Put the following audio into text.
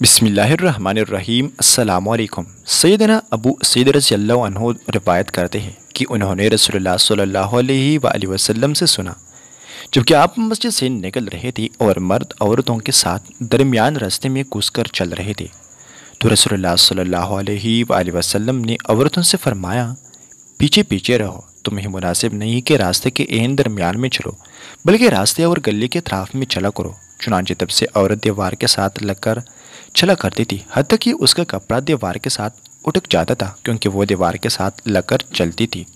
बिसमीम् अल्लाम सैदना अबू सैद रजील्ला रिवायत करते हैं कि उन्होंने रसोल्ला सल्ला वसम से सुना जबकि आप मस्जिद से निकल रहे थे और मर्द औरतों के साथ दरमियान रास्ते में घुस कर चल रहे थे तो रसोल्ला सल्ला वसम ने औरतों से फरमाया पीछे पीछे रहो तुम्हें मुनासिब नहीं कि रास्ते के एन दरमियान में चलो बल्कि रास्ते और गली के अतराफ़ में चला करो चुनानचे तब से औरत दीवार के साथ लगकर छला करती थी हद तक कि उसका कपड़ा दीवार के साथ उठक जाता था क्योंकि वो दीवार के साथ लगकर चलती थी